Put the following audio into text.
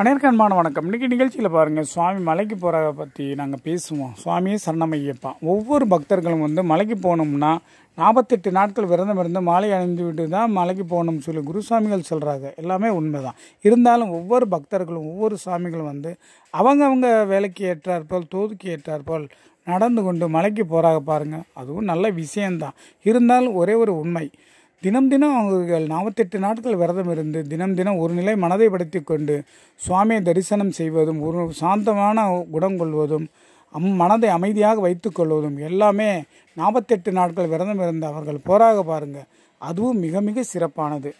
அனைவருக்கன்மான வணக்கம் இன்றைக்கி நிகழ்ச்சியில் பாருங்கள் சுவாமி மலைக்கு போகிறத பற்றி நாங்கள் பேசுவோம் சுவாமியே சரணமையப்பா ஒவ்வொரு பக்தர்களும் வந்து மலைக்கு போகணும்னா நாற்பத்தெட்டு நாட்கள் விரதம் இருந்து மாலை அணிந்து விட்டு தான் மலைக்கு போகணும்னு சொல்லி சுவாமிகள் சொல்கிறாங்க எல்லாமே உண்மை தான் இருந்தாலும் ஒவ்வொரு பக்தர்களும் ஒவ்வொரு சுவாமிகளும் வந்து அவங்கவுங்க வேலைக்கு ஏற்றாற்போல் தோதுக்கு ஏற்றாற்போல் நடந்து கொண்டு மலைக்கு போகிறாங்க பாருங்கள் அதுவும் நல்ல விஷயந்தான் இருந்தாலும் ஒரே ஒரு உண்மை தினம் தினம் அவர்கள் நாற்பத்தெட்டு நாட்கள் விரதம் இருந்து தினம் தினம் ஒரு நிலை மனதை படுத்தி கொண்டு சுவாமியை தரிசனம் செய்வதும் ஒரு சாந்தமான குணம் கொள்வதும் அம் மனதை அமைதியாக வைத்துக்கொள்வதும் எல்லாமே நாற்பத்தெட்டு நாட்கள் விரதம் இருந்து அவர்கள் போராக பாருங்கள் அதுவும் மிக மிக சிறப்பானது